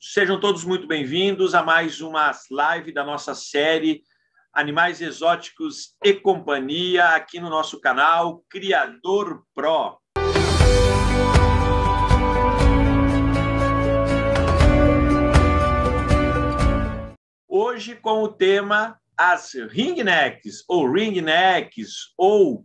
Sejam todos muito bem-vindos a mais uma live da nossa série Animais Exóticos e Companhia, aqui no nosso canal Criador Pro. Hoje com o tema as ringnecks ou ringnecks ou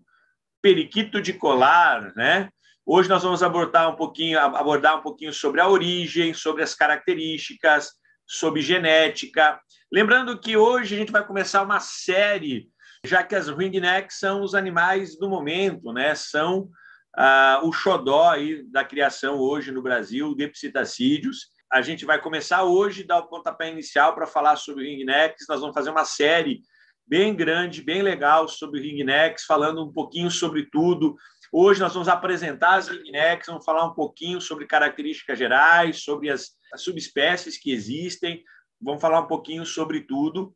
periquito de colar, né? Hoje nós vamos abordar um pouquinho, abordar um pouquinho sobre a origem, sobre as características, sobre genética. Lembrando que hoje a gente vai começar uma série, já que as ringnecks são os animais do momento, né? São ah, o xodó aí da criação hoje no Brasil, de psitacídeos. A gente vai começar hoje, dar o pontapé inicial para falar sobre ringnecks. Nós vamos fazer uma série bem grande, bem legal sobre ringnecks, falando um pouquinho sobre tudo, Hoje nós vamos apresentar as Lignex, vamos falar um pouquinho sobre características gerais, sobre as, as subespécies que existem, vamos falar um pouquinho sobre tudo.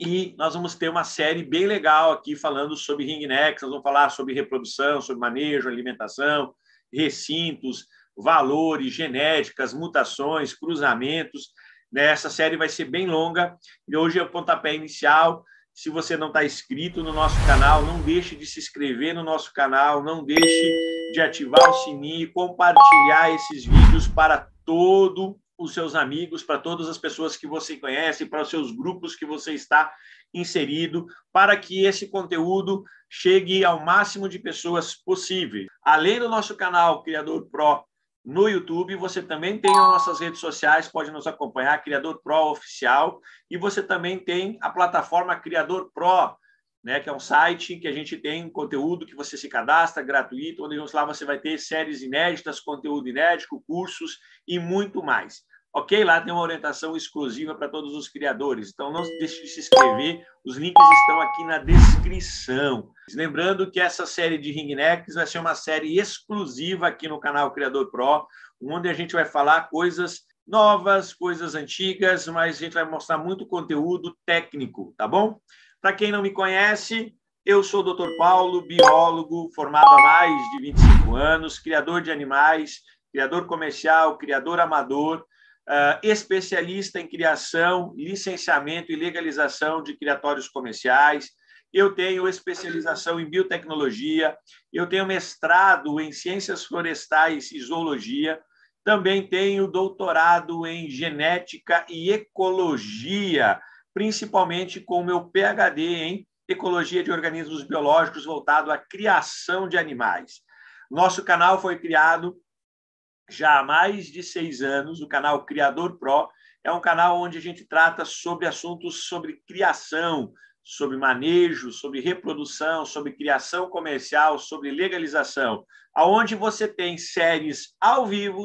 E nós vamos ter uma série bem legal aqui falando sobre ringnex, nós vamos falar sobre reprodução, sobre manejo, alimentação, recintos, valores, genéticas, mutações, cruzamentos. Né? Essa série vai ser bem longa e hoje é o pontapé inicial. Se você não está inscrito no nosso canal, não deixe de se inscrever no nosso canal, não deixe de ativar o sininho e compartilhar esses vídeos para todos os seus amigos, para todas as pessoas que você conhece, para os seus grupos que você está inserido, para que esse conteúdo chegue ao máximo de pessoas possível. Além do nosso canal Criador Pro no YouTube. Você também tem as nossas redes sociais, pode nos acompanhar, Criador Pro Oficial. E você também tem a plataforma Criador Pro, né, que é um site que a gente tem conteúdo que você se cadastra, gratuito, onde lá você vai ter séries inéditas, conteúdo inédito, cursos e muito mais. Ok? Lá tem uma orientação exclusiva para todos os criadores. Então, não deixe de se inscrever. Os links estão aqui na descrição. Lembrando que essa série de ringnecks vai ser uma série exclusiva aqui no canal Criador Pro, onde a gente vai falar coisas novas, coisas antigas, mas a gente vai mostrar muito conteúdo técnico, tá bom? Para quem não me conhece, eu sou o Dr. Paulo, biólogo, formado há mais de 25 anos, criador de animais, criador comercial, criador amador ah, especialista em criação, licenciamento e legalização de criatórios comerciais. Eu tenho especialização em biotecnologia, eu tenho mestrado em ciências florestais e zoologia, também tenho doutorado em genética e ecologia, principalmente com meu PhD em ecologia de organismos biológicos voltado à criação de animais. Nosso canal foi criado já há mais de seis anos, o canal Criador Pro. É um canal onde a gente trata sobre assuntos sobre criação, sobre manejo, sobre reprodução, sobre criação comercial, sobre legalização, aonde você tem séries ao vivo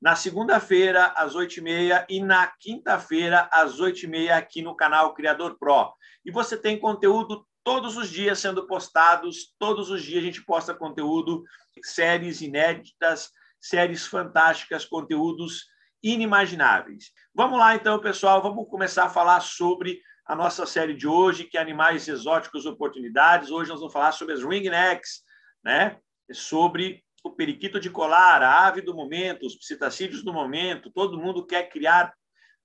na segunda-feira às oito e meia e na quinta-feira às oito e meia aqui no canal Criador Pro. E você tem conteúdo todos os dias sendo postados, todos os dias a gente posta conteúdo, séries inéditas, séries fantásticas, conteúdos inimagináveis. Vamos lá então, pessoal, vamos começar a falar sobre a nossa série de hoje, que é Animais Exóticos Oportunidades. Hoje nós vamos falar sobre as ringnecks, né? Sobre o periquito de colar, a ave do momento, os psitacídeos do momento. Todo mundo quer criar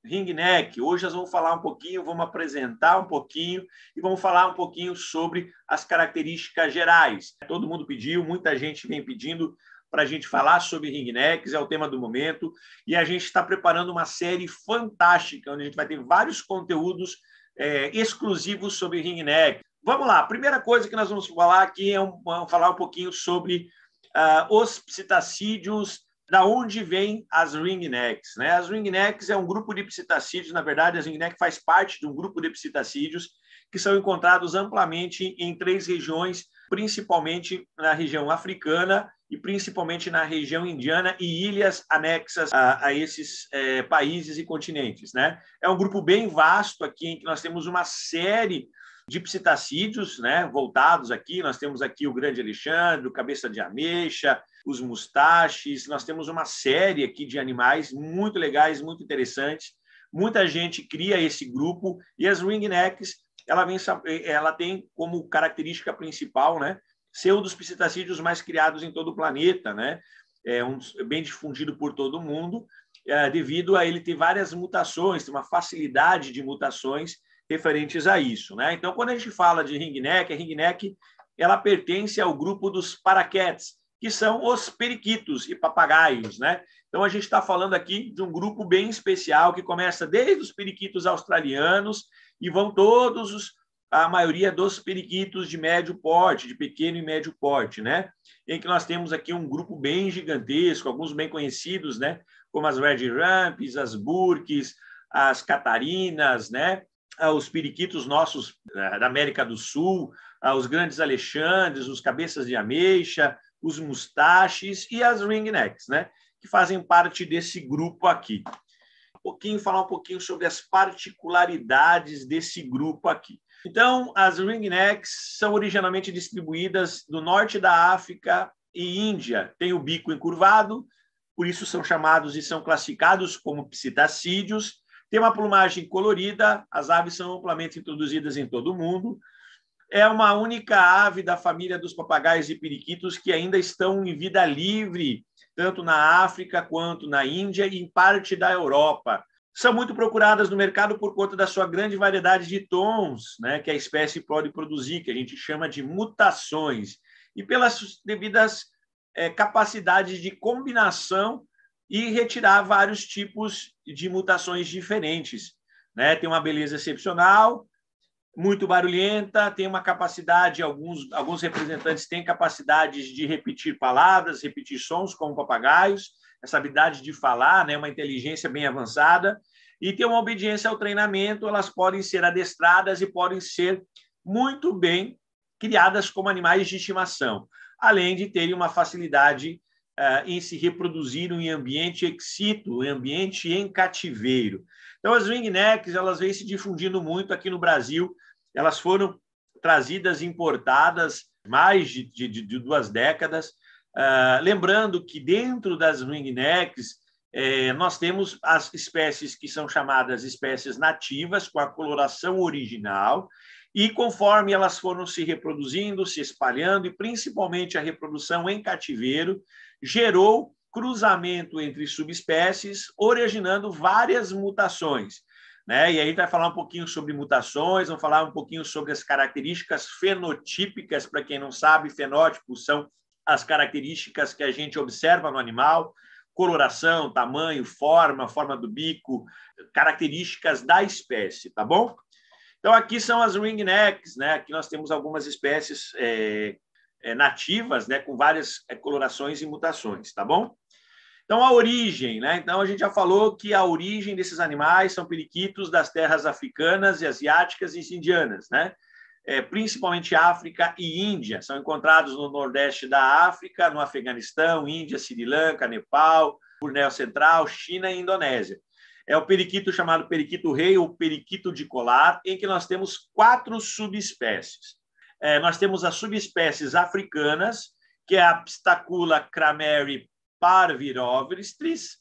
ringneck. Hoje nós vamos falar um pouquinho, vamos apresentar um pouquinho e vamos falar um pouquinho sobre as características gerais. Todo mundo pediu, muita gente vem pedindo para a gente falar sobre Ringnex, é o tema do momento. E a gente está preparando uma série fantástica, onde a gente vai ter vários conteúdos é, exclusivos sobre Ringneck. Vamos lá, a primeira coisa que nós vamos falar aqui é um, falar um pouquinho sobre uh, os psitacídeos, da onde vêm as ringnecks. Né? As ringnecks é um grupo de psitacídeos, na verdade, as ringneck faz parte de um grupo de psitacídeos que são encontrados amplamente em três regiões, principalmente na região africana, e principalmente na região indiana e ilhas anexas a, a esses é, países e continentes. Né? É um grupo bem vasto aqui, em que nós temos uma série de psitacídeos né, voltados aqui. Nós temos aqui o Grande Alexandre, o Cabeça de Ameixa, os mustaches. Nós temos uma série aqui de animais muito legais, muito interessantes. Muita gente cria esse grupo e as ringnecks ela, vem, ela tem como característica principal né, ser um dos psitacídeos mais criados em todo o planeta, né? É um, é bem difundido por todo mundo, é, devido a ele ter várias mutações, ter uma facilidade de mutações referentes a isso, né? Então, quando a gente fala de ringneck, a ringneck ela pertence ao grupo dos paraquets, que são os periquitos e papagaios, né? Então a gente está falando aqui de um grupo bem especial que começa desde os periquitos australianos e vão todos os a maioria dos periquitos de médio porte, de pequeno e médio porte, né? Em que nós temos aqui um grupo bem gigantesco, alguns bem conhecidos, né? Como as Red Ramps, as Burks, as Catarinas, né? Ah, os periquitos nossos né, da América do Sul, ah, os grandes Alexandres, os cabeças de ameixa, os mustaches e as ringnecks, né? Que fazem parte desse grupo aqui. Um pouquinho, falar um pouquinho sobre as particularidades desse grupo aqui. Então, as ringnecks são originalmente distribuídas do norte da África e Índia. Tem o bico encurvado, por isso são chamados e são classificados como psitacídeos. Tem uma plumagem colorida, as aves são amplamente introduzidas em todo o mundo. É uma única ave da família dos papagaios e periquitos que ainda estão em vida livre, tanto na África quanto na Índia e em parte da Europa são muito procuradas no mercado por conta da sua grande variedade de tons né, que a espécie pode produzir, que a gente chama de mutações, e pelas devidas é, capacidades de combinação e retirar vários tipos de mutações diferentes. Né? Tem uma beleza excepcional, muito barulhenta, tem uma capacidade, alguns, alguns representantes têm capacidades de repetir palavras, repetir sons como papagaios, essa habilidade de falar, né, uma inteligência bem avançada, e ter uma obediência ao treinamento, elas podem ser adestradas e podem ser muito bem criadas como animais de estimação, além de terem uma facilidade uh, em se reproduzir em ambiente exito, em ambiente em cativeiro. Então, as wingnecks, elas vêm se difundindo muito aqui no Brasil, elas foram trazidas, importadas, mais de, de, de duas décadas, ah, lembrando que dentro das ringnecks eh, nós temos as espécies que são chamadas espécies nativas, com a coloração original, e conforme elas foram se reproduzindo, se espalhando, e principalmente a reprodução em cativeiro, gerou cruzamento entre subespécies, originando várias mutações. Né? E aí vai falar um pouquinho sobre mutações, vamos falar um pouquinho sobre as características fenotípicas, para quem não sabe, fenótipos são as características que a gente observa no animal, coloração, tamanho, forma, forma do bico, características da espécie, tá bom? Então, aqui são as ringnecks, né? Aqui nós temos algumas espécies é, é, nativas, né? Com várias é, colorações e mutações, tá bom? Então, a origem, né? Então, a gente já falou que a origem desses animais são periquitos das terras africanas e asiáticas e indianas, né? é, principalmente África e Índia. São encontrados no Nordeste da África, no Afeganistão, Índia, Sri Lanka, Nepal, Bornéu Central, China e Indonésia. É o periquito chamado periquito rei ou periquito de colar, em que nós temos quatro subespécies. É, nós temos as subespécies africanas, que é a Pistacula crameri parvirovistris.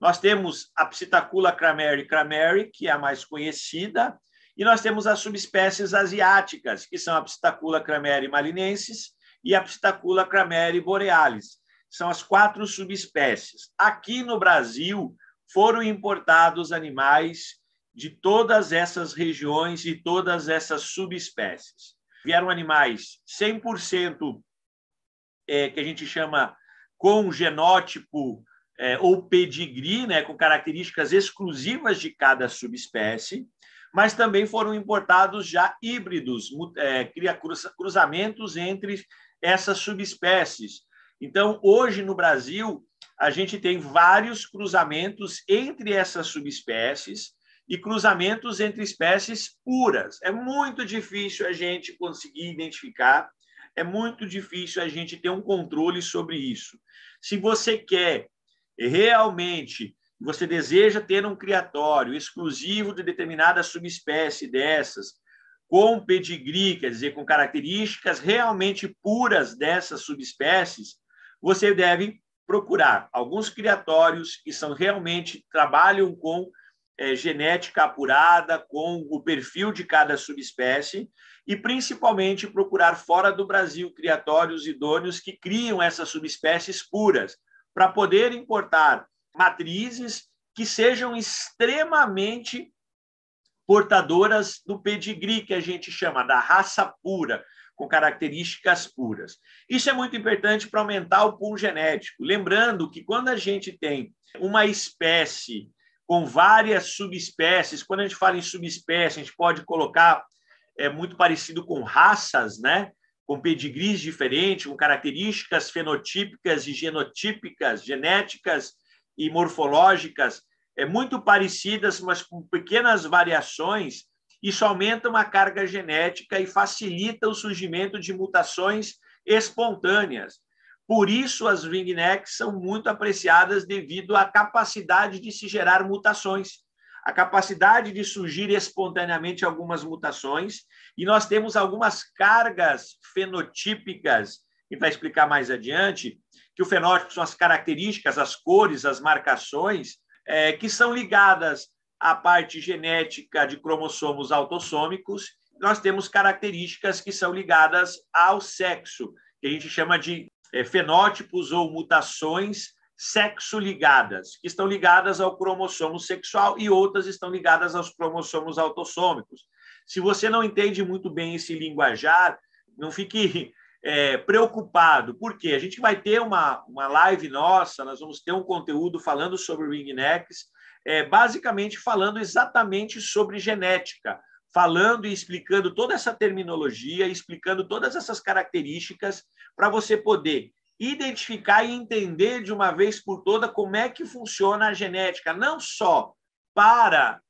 Nós temos a Psitacula crameri crameri, que é a mais conhecida, e nós temos as subespécies asiáticas, que são a Pistacula crameri malinensis e a Pistacula crameri borealis. São as quatro subespécies. Aqui no Brasil foram importados animais de todas essas regiões e todas essas subespécies. Vieram animais 100% é, que a gente chama com genótipo é, ou pedigree, né, com características exclusivas de cada subespécie, mas também foram importados já híbridos, é, cria cruzamentos entre essas subespécies. Então, hoje no Brasil, a gente tem vários cruzamentos entre essas subespécies e cruzamentos entre espécies puras. É muito difícil a gente conseguir identificar, é muito difícil a gente ter um controle sobre isso. Se você quer realmente você deseja ter um criatório exclusivo de determinada subespécie dessas, com pedigree, quer dizer, com características realmente puras dessas subespécies, você deve procurar alguns criatórios que são realmente trabalham com é, genética apurada, com o perfil de cada subespécie e principalmente procurar fora do Brasil criatórios idôneos que criam essas subespécies puras para poder importar matrizes que sejam extremamente portadoras do pedigree que a gente chama da raça pura, com características puras. Isso é muito importante para aumentar o pool genético. Lembrando que quando a gente tem uma espécie com várias subespécies, quando a gente fala em subespécie, a gente pode colocar é muito parecido com raças, né? com pedigrees diferentes, com características fenotípicas e genotípicas, genéticas e morfológicas é, muito parecidas, mas com pequenas variações, isso aumenta uma carga genética e facilita o surgimento de mutações espontâneas. Por isso, as Vignex são muito apreciadas devido à capacidade de se gerar mutações, a capacidade de surgir espontaneamente algumas mutações, e nós temos algumas cargas fenotípicas, que vai explicar mais adiante, que o fenótipo são as características, as cores, as marcações é, que são ligadas à parte genética de cromossomos autossômicos. Nós temos características que são ligadas ao sexo, que a gente chama de é, fenótipos ou mutações sexo ligadas, que estão ligadas ao cromossomo sexual e outras estão ligadas aos cromossomos autossômicos. Se você não entende muito bem esse linguajar, não fique é, preocupado, porque a gente vai ter uma, uma live nossa, nós vamos ter um conteúdo falando sobre ringnecks, é, basicamente falando exatamente sobre genética, falando e explicando toda essa terminologia, explicando todas essas características para você poder identificar e entender de uma vez por toda como é que funciona a genética, não só para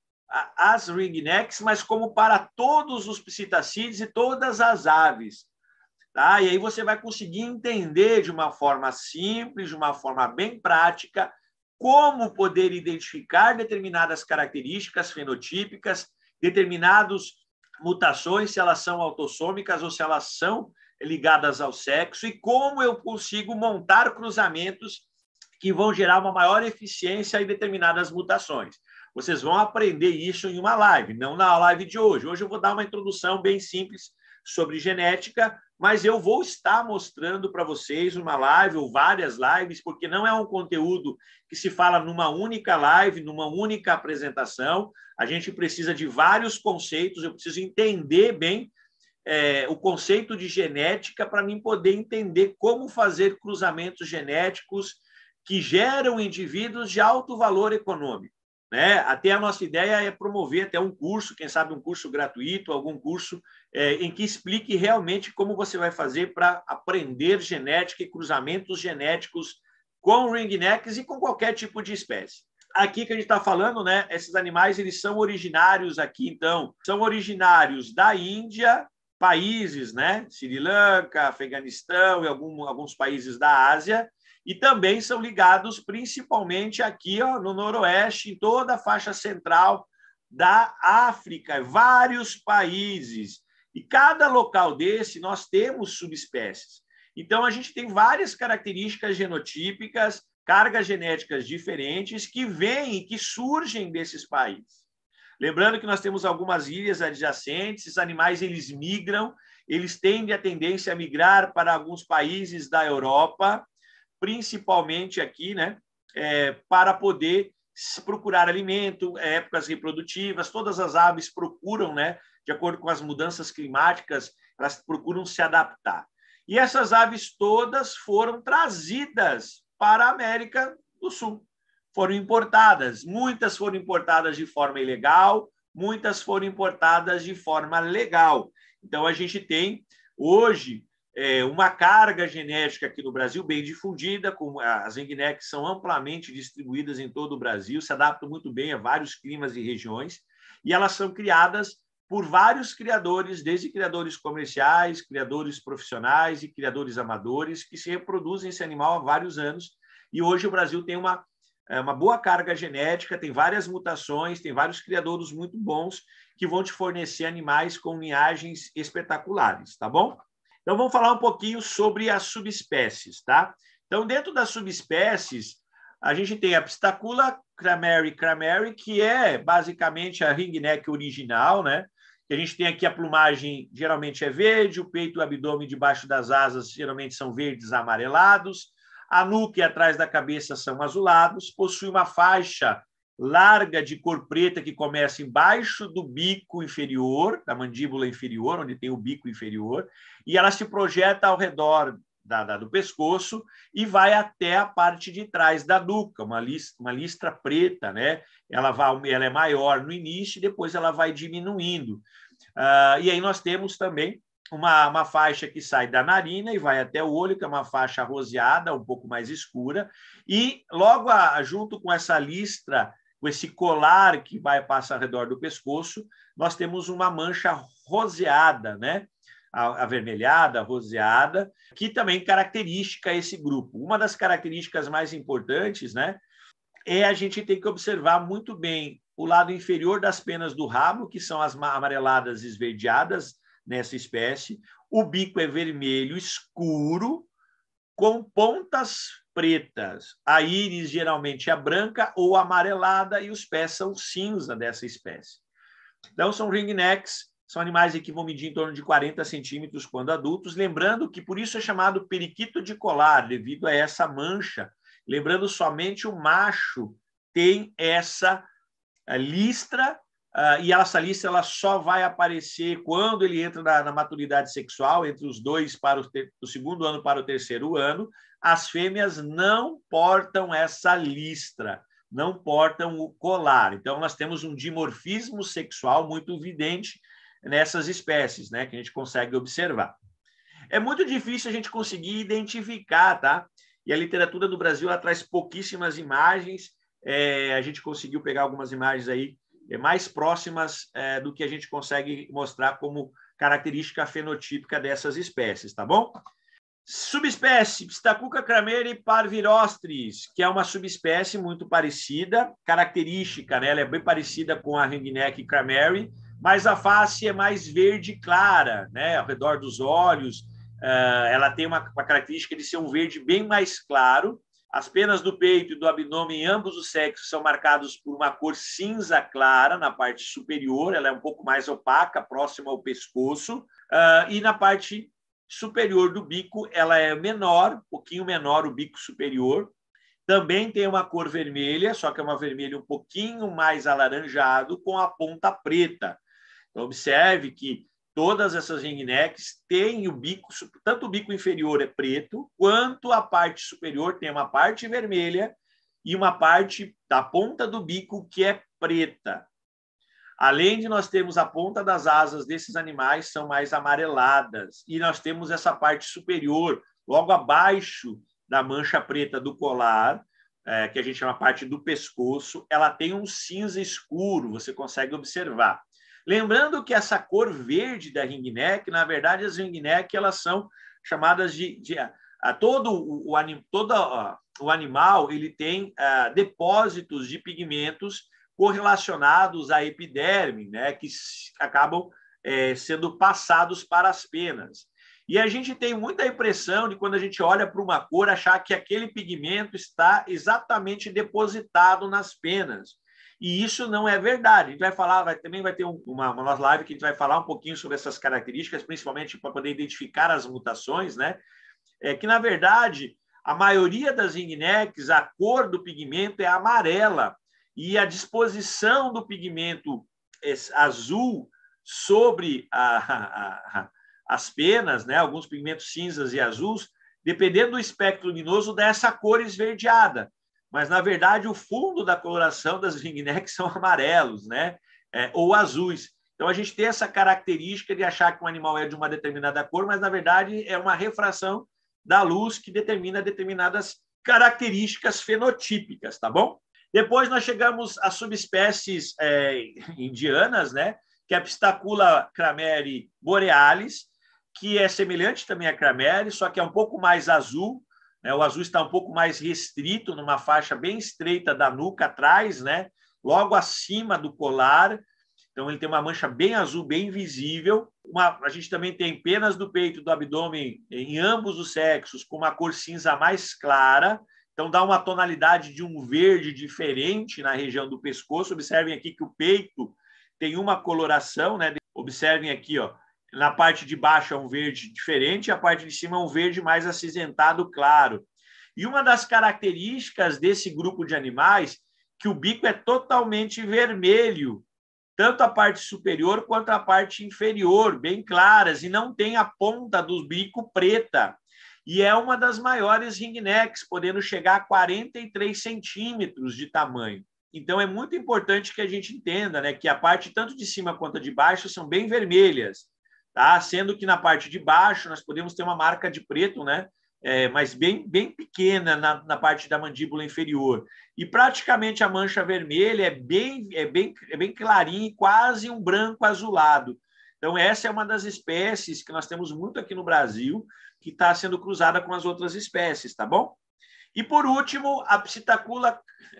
as ringnecks, mas como para todos os psitacides e todas as aves. Tá? E aí você vai conseguir entender de uma forma simples, de uma forma bem prática, como poder identificar determinadas características fenotípicas, determinadas mutações, se elas são autossômicas ou se elas são ligadas ao sexo, e como eu consigo montar cruzamentos que vão gerar uma maior eficiência em determinadas mutações. Vocês vão aprender isso em uma live, não na live de hoje. Hoje eu vou dar uma introdução bem simples sobre genética, mas eu vou estar mostrando para vocês uma live ou várias lives, porque não é um conteúdo que se fala numa única live, numa única apresentação. A gente precisa de vários conceitos, eu preciso entender bem é, o conceito de genética para mim poder entender como fazer cruzamentos genéticos que geram indivíduos de alto valor econômico. Né? Até a nossa ideia é promover até um curso, quem sabe um curso gratuito, algum curso é, em que explique realmente como você vai fazer para aprender genética e cruzamentos genéticos com ringnecks e com qualquer tipo de espécie. Aqui que a gente está falando, né? Esses animais eles são originários aqui, então, são originários da Índia, países, né? Sri Lanka, Afeganistão e algum, alguns países da Ásia e também são ligados principalmente aqui ó, no Noroeste, em toda a faixa central da África, vários países. E cada local desse nós temos subespécies. Então a gente tem várias características genotípicas, cargas genéticas diferentes que vêm e que surgem desses países. Lembrando que nós temos algumas ilhas adjacentes, esses animais eles migram, eles tendem a tendência a migrar para alguns países da Europa, principalmente aqui, né, é, para poder procurar alimento, é, épocas reprodutivas, todas as aves procuram, né, de acordo com as mudanças climáticas, elas procuram se adaptar. E essas aves todas foram trazidas para a América do Sul. Foram importadas, muitas foram importadas de forma ilegal, muitas foram importadas de forma legal. Então a gente tem hoje é, uma carga genética aqui no Brasil bem difundida, como as Engnecs são amplamente distribuídas em todo o Brasil, se adaptam muito bem a vários climas e regiões, e elas são criadas por vários criadores, desde criadores comerciais, criadores profissionais e criadores amadores, que se reproduzem esse animal há vários anos. E hoje o Brasil tem uma, é, uma boa carga genética, tem várias mutações, tem vários criadores muito bons que vão te fornecer animais com linhagens espetaculares, tá bom? Então, vamos falar um pouquinho sobre as subespécies, tá? Então, dentro das subespécies, a gente tem a Pistacula crameri crameri, que é basicamente a ringneck original, né? A gente tem aqui a plumagem, geralmente é verde, o peito e o abdômen debaixo das asas geralmente são verdes amarelados, a nuca e atrás da cabeça são azulados, possui uma faixa larga de cor preta que começa embaixo do bico inferior, da mandíbula inferior, onde tem o bico inferior, e ela se projeta ao redor da, da, do pescoço e vai até a parte de trás da nuca, uma listra, uma listra preta, né? Ela, vai, ela é maior no início e depois ela vai diminuindo. Uh, e aí nós temos também uma, uma faixa que sai da narina e vai até o olho, que é uma faixa roseada, um pouco mais escura, e logo a, junto com essa listra com esse colar que vai passa ao redor do pescoço, nós temos uma mancha roseada, né? avermelhada, roseada, que também caracteriza esse grupo. Uma das características mais importantes, né, é a gente ter que observar muito bem o lado inferior das penas do rabo, que são as amareladas esverdeadas nessa espécie. O bico é vermelho escuro, com pontas pretas. A íris geralmente é branca ou amarelada e os pés são cinza dessa espécie. Então, são ringnecks, são animais que vão medir em torno de 40 centímetros quando adultos, lembrando que por isso é chamado periquito de colar, devido a essa mancha. Lembrando, somente o macho tem essa eh, listra, ah, e essa lista ela só vai aparecer quando ele entra na, na maturidade sexual, entre os dois para o, ter, o segundo ano para o terceiro ano, as fêmeas não portam essa listra, não portam o colar. Então, nós temos um dimorfismo sexual muito evidente nessas espécies, né, que a gente consegue observar. É muito difícil a gente conseguir identificar, tá? E a literatura do Brasil traz pouquíssimas imagens. É, a gente conseguiu pegar algumas imagens aí é, mais próximas é, do que a gente consegue mostrar como característica fenotípica dessas espécies, tá bom? Subespécie Psittacuca crameri parvirostris, que é uma subespécie muito parecida, característica, né? Ela é bem parecida com a ringneck crameri, mas a face é mais verde clara, né? Ao redor dos olhos, eh, ela tem uma, uma característica de ser um verde bem mais claro. As penas do peito e do abdômen, em ambos os sexos, são marcados por uma cor cinza clara na parte superior, ela é um pouco mais opaca, próxima ao pescoço, eh, e na parte superior do bico ela é menor, um pouquinho menor o bico superior. Também tem uma cor vermelha, só que é uma vermelha um pouquinho mais alaranjado, com a ponta preta. Então, observe que todas essas ringnecks têm o bico, tanto o bico inferior é preto, quanto a parte superior tem uma parte vermelha e uma parte da ponta do bico que é preta. Além de nós termos a ponta das asas desses animais são mais amareladas e nós temos essa parte superior, logo abaixo da mancha preta do colar, é, que a gente chama parte do pescoço, ela tem um cinza escuro, você consegue observar. Lembrando que essa cor verde da ringneck, na verdade, as ringneck elas são chamadas de, de a todo o, o, todo a, o animal ele tem a, ah, depósitos de pigmentos correlacionados à epiderme, né, que acabam é, sendo passados para as penas. E a gente tem muita impressão de quando a gente olha para uma cor, achar que aquele pigmento está exatamente depositado nas penas. E isso não é verdade. A gente vai falar, vai, também vai ter um, uma, uma nossa live que a gente vai falar um pouquinho sobre essas características, principalmente para poder identificar as mutações, né? É que, na verdade, a maioria das ignecs, a cor do pigmento é amarela e a disposição do pigmento eh, azul sobre a, a, as penas, né? alguns pigmentos cinzas e azuis, dependendo do espectro luminoso, dá essa cor esverdeada. Mas, na verdade, o fundo da coloração das ringnecks são amarelos né? É, ou azuis. Então, a gente tem essa característica de achar que um animal é de uma determinada cor, mas, na verdade, é uma refração da luz que determina determinadas características fenotípicas, tá bom? Depois nós chegamos às subespécies é, indianas, né? que é a Pistacula crameri borealis, que é semelhante também à crameri, só que é um pouco mais azul. Né? O azul está um pouco mais restrito, numa faixa bem estreita da nuca atrás, né? logo acima do colar. Então ele tem uma mancha bem azul, bem visível. Uma, a gente também tem penas do peito, do abdômen, em ambos os sexos, com uma cor cinza mais clara então dá uma tonalidade de um verde diferente na região do pescoço. Observem aqui que o peito tem uma coloração, né? Observem aqui, ó, na parte de baixo é um verde diferente, a parte de cima é um verde mais acinzentado claro. E uma das características desse grupo de animais que o bico é totalmente vermelho, tanto a parte superior quanto a parte inferior, bem claras, e não tem a ponta do bico preta e é uma das maiores ringnecks, podendo chegar a 43 centímetros de tamanho. Então é muito importante que a gente entenda né, que a parte tanto de cima quanto de baixo são bem vermelhas, tá? sendo que na parte de baixo nós podemos ter uma marca de preto, né? É, mas bem, bem pequena na, na, parte da mandíbula inferior. E praticamente a mancha vermelha é bem, é bem, é bem clarinha quase um branco azulado. Então, essa é uma das espécies que nós temos muito aqui no Brasil, que está sendo cruzada com as outras espécies, tá bom? E por último, a Psitacula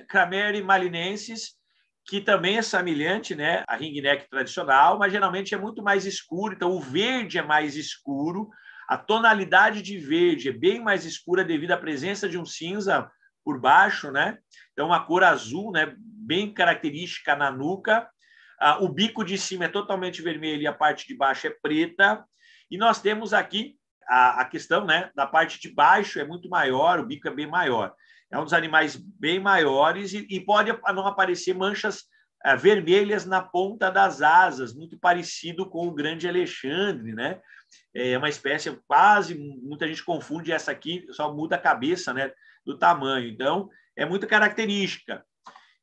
crameri malinensis, que também é semelhante né, a ringneck tradicional, mas geralmente é muito mais escuro, então o verde é mais escuro, a tonalidade de verde é bem mais escura devido à presença de um cinza por baixo, né? Então, uma cor azul, né? Bem característica na nuca. Ah, o bico de cima é totalmente vermelho e a parte de baixo é preta. E nós temos aqui a, a questão né, da parte de baixo é muito maior, o bico é bem maior. É um dos animais bem maiores e, e pode não aparecer manchas é, vermelhas na ponta das asas, muito parecido com o grande Alexandre, né? É uma espécie quase, muita gente confunde essa aqui, só muda a cabeça, né, do tamanho. Então, é muito característica.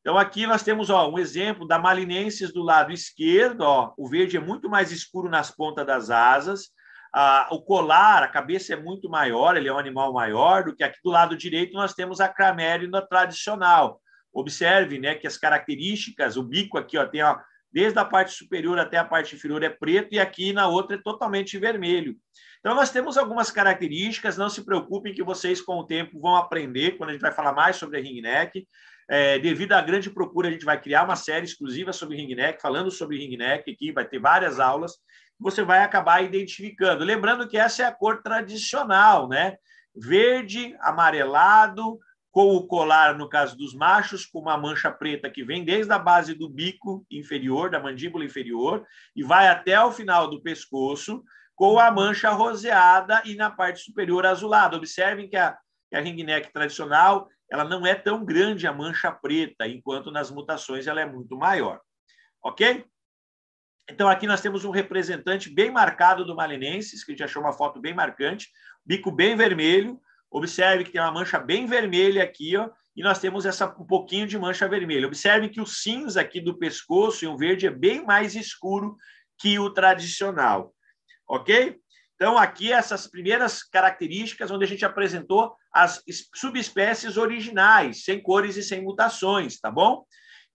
Então, aqui nós temos ó, um exemplo da malinensis do lado esquerdo. Ó, o verde é muito mais escuro nas pontas das asas, ah, o colar, a cabeça é muito maior, ele é um animal maior do que aqui do lado direito nós temos a cramérina tradicional. Observe, né, que as características, o bico aqui, ó, tem ó, desde a parte superior até a parte inferior é preto e aqui na outra é totalmente vermelho. Então nós temos algumas características, não se preocupem que vocês com o tempo vão aprender quando a gente vai falar mais sobre a É, devido à grande procura, a gente vai criar uma série exclusiva sobre ringneck falando sobre ringneck aqui, vai ter várias aulas você vai acabar identificando. Lembrando que essa é a cor tradicional, né? Verde, amarelado, com o colar, no caso dos machos, com uma mancha preta que vem desde a base do bico inferior, da mandíbula inferior, e vai até o final do pescoço, com a mancha roseada e na parte superior azulada. Observem que a, que a ringneck tradicional ela não é tão grande a mancha preta, enquanto nas mutações ela é muito maior. Ok? Então, aqui nós temos um representante bem marcado do Malinenses, que a gente achou uma foto bem marcante, bico bem vermelho. Observe que tem uma mancha bem vermelha aqui, ó, e nós temos essa, um pouquinho de mancha vermelha. Observe que o cinza aqui do pescoço e o verde é bem mais escuro que o tradicional, ok? Então, aqui essas primeiras características, onde a gente apresentou as subespécies originais, sem cores e sem mutações, tá bom?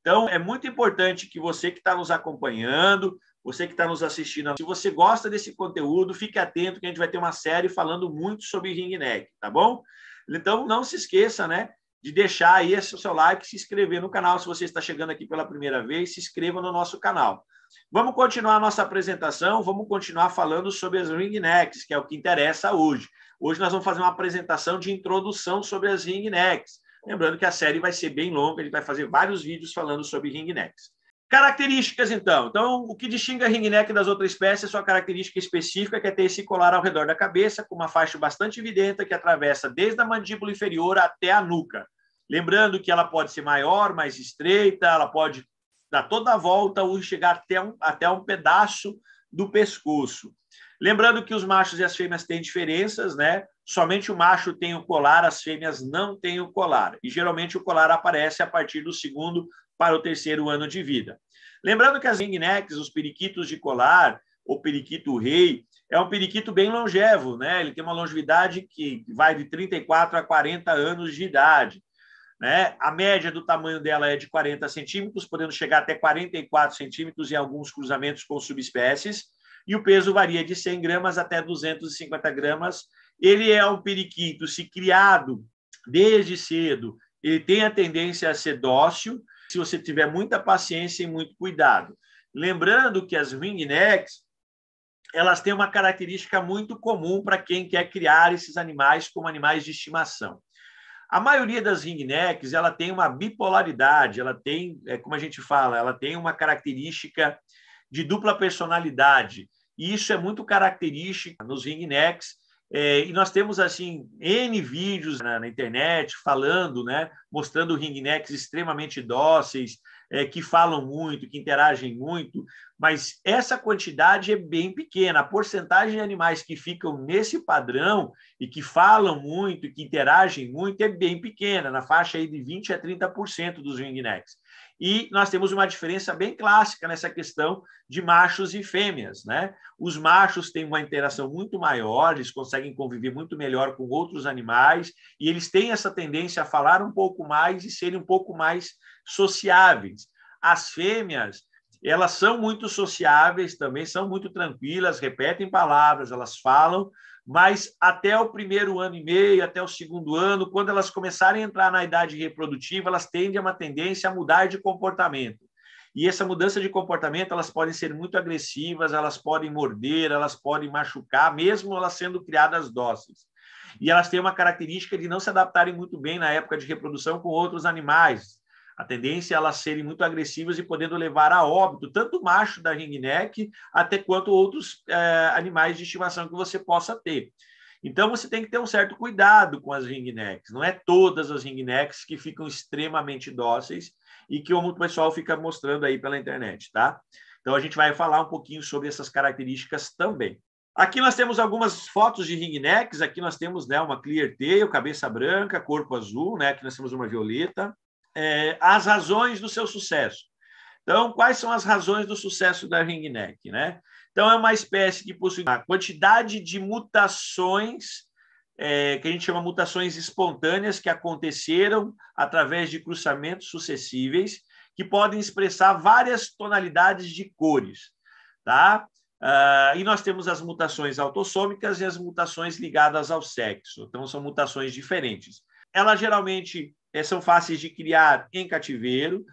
Então, é muito importante que você que está nos acompanhando, você que está nos assistindo, se você gosta desse conteúdo, fique atento que a gente vai ter uma série falando muito sobre ring neck, tá bom? Então, não se esqueça, né? de deixar aí o seu like, se inscrever no canal. Se você está chegando aqui pela primeira vez, se inscreva no nosso canal. Vamos continuar a nossa apresentação, vamos continuar falando sobre as ring necks, que é o que interessa hoje. Hoje nós vamos fazer uma apresentação de introdução sobre as ring necks. Lembrando que a série vai ser bem longa, ele vai fazer vários vídeos falando sobre ringnecks. Características, então. Então, o que distingue a ringneck das outras espécies é sua característica específica, que é ter esse colar ao redor da cabeça, com uma faixa bastante evidente que atravessa desde a mandíbula inferior até a nuca. Lembrando que ela pode ser maior, mais estreita, ela pode dar toda a volta ou chegar até um, até um pedaço do pescoço. Lembrando que os machos e as fêmeas têm diferenças, né? Somente o macho tem o colar, as fêmeas não têm o colar. E geralmente o colar aparece a partir do segundo para o terceiro ano de vida. Lembrando que as ringnecks, os periquitos de colar, o periquito rei, é um periquito bem longevo, né? Ele tem uma longevidade que vai de 34 a 40 anos de idade. Né? A média do tamanho dela é de 40 centímetros, podendo chegar até 44 centímetros em alguns cruzamentos com subespécies e o peso varia de 100 gramas até 250 gramas. Ele é um periquito, se criado desde cedo, ele tem a tendência a ser dócil, se você tiver muita paciência e muito cuidado. Lembrando que as ringnecks elas têm uma característica muito comum para quem quer criar esses animais como animais de estimação. A maioria das ringnecks, ela tem uma bipolaridade, ela tem, é, como a gente fala, ela tem uma característica de dupla personalidade. E isso é muito característico nos ringnecks. É, e nós temos assim N vídeos na, na internet falando, né, mostrando ringnecks extremamente dóceis, é, que falam muito, que interagem muito, mas essa quantidade é bem pequena. A porcentagem de animais que ficam nesse padrão e que falam muito, que interagem muito, é bem pequena, na faixa aí de 20% a 30% dos ringnecks. E nós temos uma diferença bem clássica nessa questão de machos e fêmeas. Né? Os machos têm uma interação muito maior, eles conseguem conviver muito melhor com outros animais e eles têm essa tendência a falar um pouco mais e serem um pouco mais sociáveis. As fêmeas, elas são muito sociáveis também, são muito tranquilas, repetem palavras, elas falam, mas até o primeiro ano e meio, até o segundo ano, quando elas começarem a entrar na idade reprodutiva, elas tendem a uma tendência a mudar de comportamento. E essa mudança de comportamento, elas podem ser muito agressivas, elas podem morder, elas podem machucar, mesmo elas sendo criadas dóceis. E elas têm uma característica de não se adaptarem muito bem na época de reprodução com outros animais, a tendência é elas serem muito agressivas e podendo levar a óbito tanto o macho da ringneck até quanto outros eh, animais de estimação que você possa ter. Então você tem que ter um certo cuidado com as ringnecks. Não é todas as ringnecks que ficam extremamente dóceis e que o pessoal fica mostrando aí pela internet, tá? Então a gente vai falar um pouquinho sobre essas características também. Aqui nós temos algumas fotos de ringnecks. Aqui nós temos né, uma clear tail, cabeça branca, corpo azul, né? Aqui nós temos uma violeta é, as razões do seu sucesso. Então, quais são as razões do sucesso da ringneck? Né? Então, é uma espécie que possui uma quantidade de mutações, é, que a gente chama mutações espontâneas, que aconteceram através de cruzamentos sucessíveis, que podem expressar várias tonalidades de cores. Tá? Uh, e nós temos as mutações autossômicas e as mutações ligadas ao sexo. Então, são mutações diferentes. Ela geralmente é, são fáceis de criar em cativeiro,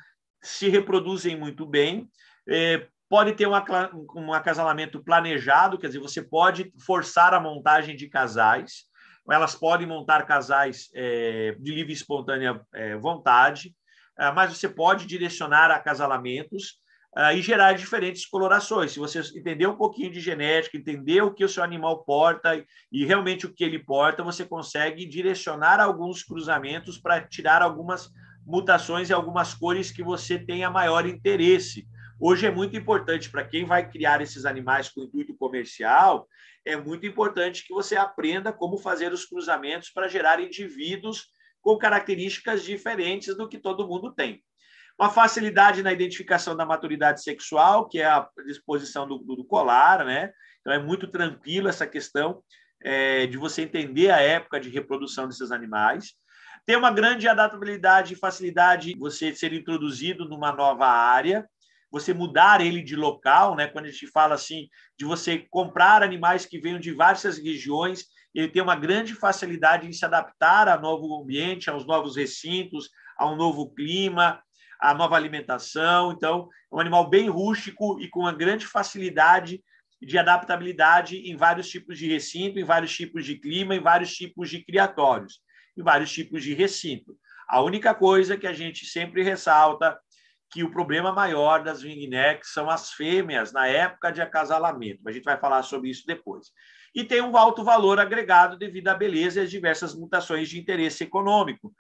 se reproduzem muito bem, é, pode ter um acasalamento planejado, quer dizer, você pode forçar a montagem de casais, elas podem montar casais é, de livre e espontânea vontade, mas você pode direcionar acasalamentos uh, e gerar diferentes colorações. Se você entender um pouquinho de genética, entender o que o seu animal porta e realmente o que ele porta, você consegue direcionar alguns cruzamentos para tirar algumas mutações e algumas cores que você tenha maior interesse. Hoje é muito importante para quem vai criar esses animais com intuito comercial, é muito importante que você aprenda como fazer os cruzamentos para gerar indivíduos com características diferentes do que todo mundo tem. Uma facilidade na identificação da maturidade sexual, que é a disposição do, do colar, né? Então é muito tranquilo essa questão é, de você entender a época de reprodução desses animais. Tem uma grande adaptabilidade e facilidade você ser introduzido numa nova área, você mudar ele de local, né? Quando a gente fala assim de você comprar animais que venham de várias regiões, ele tem uma grande facilidade em se adaptar a novo ambiente, aos novos recintos, a um novo clima, a nova alimentação. Então, é um animal bem rústico e com uma grande facilidade de adaptabilidade em vários tipos de recinto, em vários tipos de clima, em vários tipos de criatórios, em vários tipos de recinto. A única coisa que a gente sempre ressalta que o problema maior das wingneck são as fêmeas na época de acasalamento. A gente vai falar sobre isso depois. E tem um alto valor agregado devido à beleza e às diversas mutações de interesse econômico,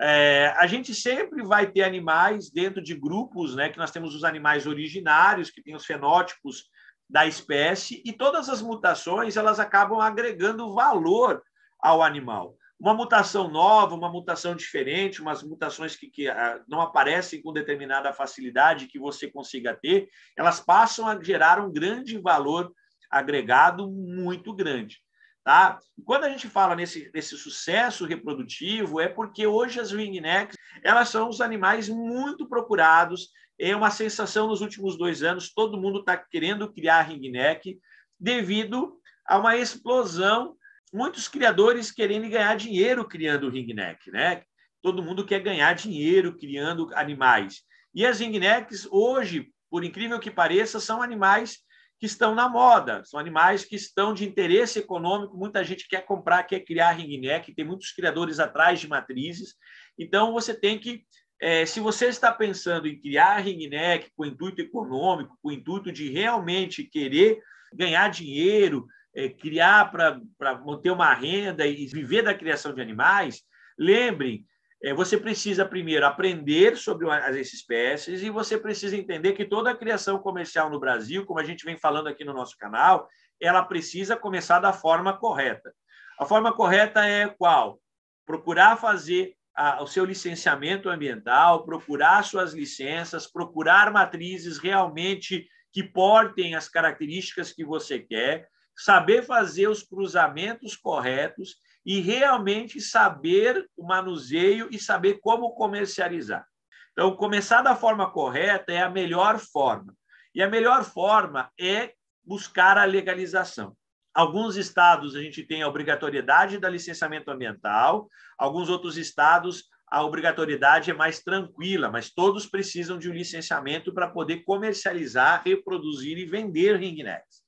é, a gente sempre vai ter animais dentro de grupos, né? Que nós temos os animais originários, que têm os fenótipos da espécie, e todas as mutações elas acabam agregando valor ao animal. Uma mutação nova, uma mutação diferente, umas mutações que, que ah, não aparecem com determinada facilidade que você consiga ter, elas passam a gerar um grande valor agregado muito grande. Tá? quando a gente fala nesse, nesse sucesso reprodutivo, é porque hoje as ringnecks elas são os animais muito procurados. É uma sensação nos últimos dois anos, todo mundo está querendo criar ringneck devido a uma explosão, muitos criadores querendo ganhar dinheiro criando ringneck, né? Todo mundo quer ganhar dinheiro criando animais. E as ringnecks hoje, por incrível que pareça, são animais que estão na moda, são animais que estão de interesse econômico, muita gente quer comprar, quer criar ringneck, tem muitos criadores atrás de matrizes. Então, você tem que, é, se você está pensando em criar ringneck com intuito econômico, com intuito de realmente querer ganhar dinheiro, é, criar para manter uma renda e viver da criação de animais, lembrem é, você precisa primeiro aprender sobre as espécies e você precisa entender que toda a criação comercial no Brasil, como a gente vem falando aqui no nosso canal, ela precisa começar da forma correta. A forma correta é qual? Procurar fazer o seu licenciamento ambiental, procurar suas licenças, procurar matrizes realmente que portem as características que você quer, saber fazer os cruzamentos corretos e realmente saber o manuseio e saber como comercializar. Então, começar da forma correta é a melhor forma. E a melhor forma é buscar a legalização. Alguns estados a gente tem a obrigatoriedade da licenciamento ambiental, alguns outros estados a obrigatoriedade é mais tranquila, mas todos precisam de um licenciamento para poder comercializar, reproduzir e vender ringnets.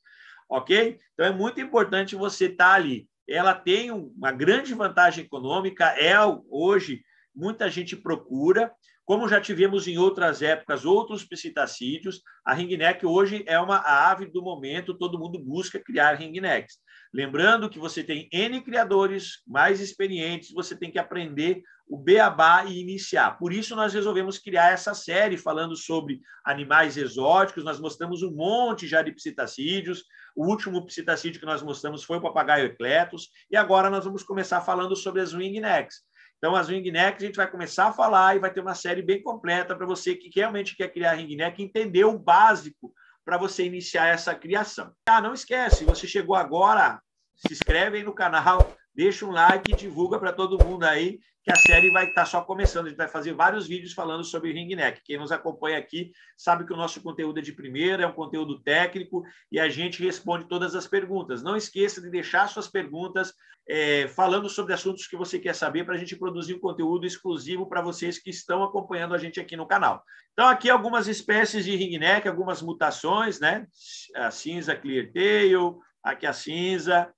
Ok? Então é muito importante você estar tá ali ela tem uma grande vantagem econômica, é hoje muita gente procura, como já tivemos em outras épocas outros piscitacídeos a ringneck hoje é uma ave do momento, todo mundo busca criar ringnecks. Lembrando que você tem N criadores mais experientes, você tem que aprender o beabá e iniciar. Por isso, nós resolvemos criar essa série falando sobre animais exóticos. Nós mostramos um monte já de psitacídeos. O último psitacídeo que nós mostramos foi o papagaio ecletus. E agora nós vamos começar falando sobre as wingnecks. Então, as wingnecks a gente vai começar a falar e vai ter uma série bem completa para você que realmente quer criar wingneck, entender o básico para você iniciar essa criação. Ah, não esquece, você chegou agora, se inscreve aí no canal, deixa um like e divulga para todo mundo aí que a série vai estar tá só começando. A gente vai fazer vários vídeos falando sobre o ring neck. Quem nos acompanha aqui sabe que o nosso conteúdo é de primeira, é um conteúdo técnico e a gente responde todas as perguntas. Não esqueça de deixar suas perguntas é, falando sobre assuntos que você quer saber para a gente produzir um conteúdo exclusivo para vocês que estão acompanhando a gente aqui no canal. Então, aqui algumas espécies de ring neck, algumas mutações, né? A cinza clear tail, aqui a cinza,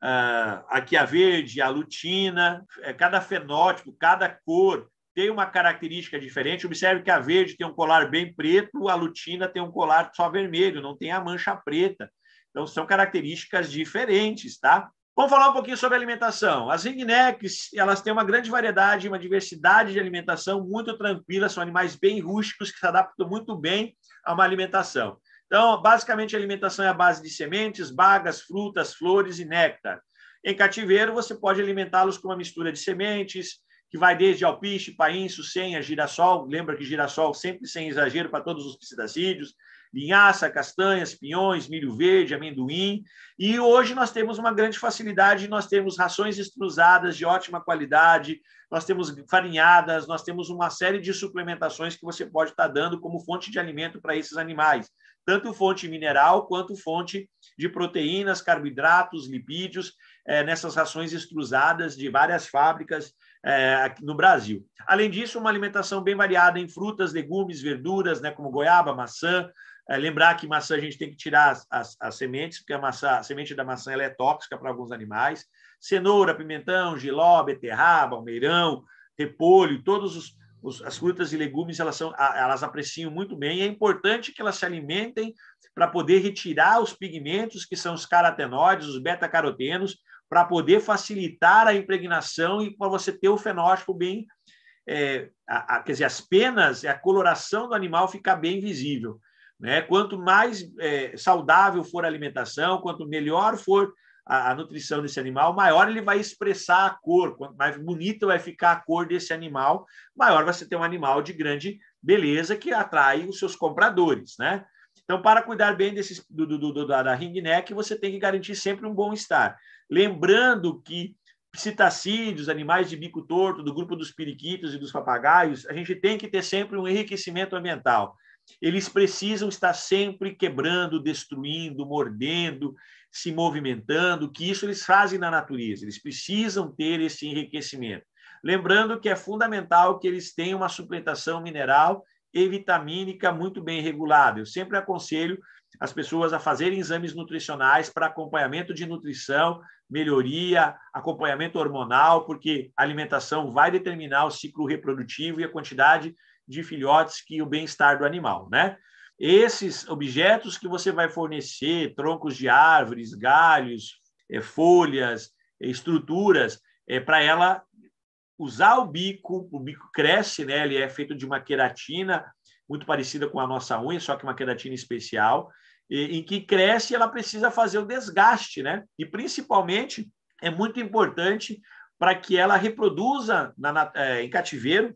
ah, a quia verde, a lutina, é, cada fenótipo, cada cor tem uma característica diferente. Observe que a verde tem um colar bem preto, a lutina tem um colar só vermelho, não tem a mancha preta. Então, são características diferentes, tá? Vamos falar um pouquinho sobre alimentação. As ringnecks elas têm uma grande variedade, uma diversidade de alimentação muito tranquila, são animais bem rústicos que se adaptam muito bem a uma alimentação. Então, basicamente, a alimentação é a base de sementes, bagas, frutas, flores e néctar. Em cativeiro, você pode alimentá-los com uma mistura de sementes, que vai desde alpiste, painço, senha, girassol. Lembra que girassol sempre sem exagero para todos os psitacídeos linhaça, castanhas, pinhões, milho verde, amendoim. E hoje nós temos uma grande facilidade, nós temos rações extrusadas de ótima qualidade, nós temos farinhadas, nós temos uma série de suplementações que você pode estar dando como fonte de alimento para esses animais tanto fonte mineral quanto fonte de proteínas, carboidratos, lipídios, é, nessas rações extrusadas de várias fábricas é, no Brasil. Além disso, uma alimentação bem variada em frutas, legumes, verduras, né, como goiaba, maçã. É, lembrar que maçã a gente tem que tirar as, as, as sementes, porque a, maçã, a semente da maçã é tóxica para alguns animais. Cenoura, pimentão, giló, beterraba, almeirão, repolho, todos os, os, as frutas e legumes elas, são, elas apreciam muito bem. É importante que elas se alimentem para poder retirar os pigmentos, que são os carotenoides, os beta-carotenos, para poder facilitar a impregnação e para você ter o fenótipo bem. É, a, a, quer dizer, as penas, a coloração do animal ficar bem visível. Né? Quanto mais é, saudável for a alimentação, quanto melhor for a, a, nutrição desse animal, maior ele vai expressar a cor. Quanto mais bonita vai ficar a cor desse animal, maior você ter um animal de grande beleza que atrai os seus compradores, né? Então, para cuidar bem desses, do, do, do, da ring neck, você tem que garantir sempre um bom estar. Lembrando que psitacídeos, animais de bico torto, do grupo dos periquitos e dos papagaios, a gente tem que ter sempre um enriquecimento ambiental. Eles precisam estar sempre quebrando, destruindo, mordendo, se movimentando, que isso eles fazem na natureza, eles precisam ter esse enriquecimento. Lembrando que é fundamental que eles tenham uma suplementação mineral e vitamínica muito bem regulada. Eu sempre aconselho as pessoas a fazerem exames nutricionais para acompanhamento de nutrição, melhoria, acompanhamento hormonal, porque a alimentação vai determinar o ciclo reprodutivo e a quantidade de filhotes que o bem-estar do animal, né? esses objetos que você vai fornecer, troncos de árvores, galhos, é, folhas, é, estruturas, é, para ela usar o bico, o bico cresce, né? ele é feito de uma queratina muito parecida com a nossa unha, só que uma queratina especial, em que cresce ela precisa fazer o desgaste, né? E principalmente é muito importante para que ela reproduza na, na, é, em cativeiro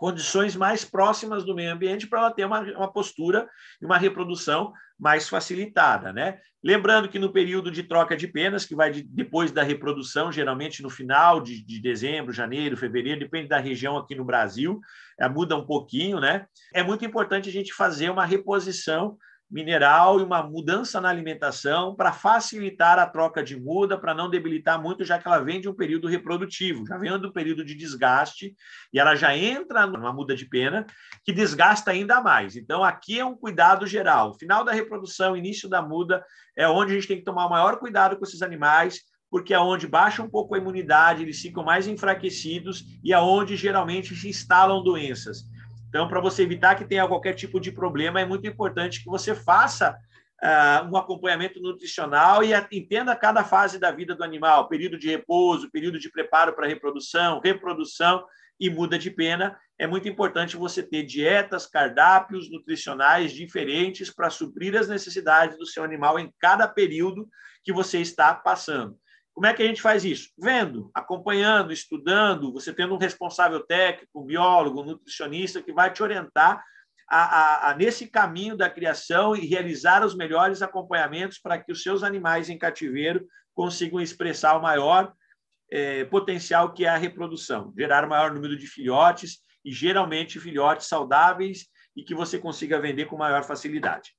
condições mais próximas do meio ambiente para ela ter uma, uma postura e uma reprodução mais facilitada. Né? Lembrando que no período de troca de penas, que vai de, depois da reprodução, geralmente no final de, de dezembro, janeiro, fevereiro, depende da região aqui no Brasil, é, muda um pouquinho, né? É muito importante a gente fazer uma reposição mineral e uma mudança na alimentação para facilitar a troca de muda, para não debilitar muito, já que ela vem de um período reprodutivo, já vem do período de desgaste e ela já entra numa muda de pena que desgasta ainda mais. Então, aqui é um cuidado geral. Final da reprodução, início da muda, é onde a gente tem que tomar o maior cuidado com esses animais, porque é onde baixa um pouco a imunidade, eles ficam mais enfraquecidos e é onde geralmente se instalam doenças. Então, para você evitar que tenha qualquer tipo de problema, é muito importante que você faça uh, um acompanhamento nutricional e entenda cada fase da vida do animal: período de repouso, período de preparo para reprodução, reprodução e muda de pena. É muito importante você ter dietas, cardápios nutricionais diferentes para suprir as necessidades do seu animal em cada período que você está passando. Como é que a gente faz isso? Vendo, acompanhando, estudando, você tendo um responsável técnico, um biólogo, um nutricionista que vai te orientar a, a, a, nesse caminho da criação e realizar os melhores acompanhamentos para que os seus animais em cativeiro consigam expressar o maior é, potencial que é a reprodução, gerar o maior número de filhotes e geralmente filhotes saudáveis e que você consiga vender com maior facilidade.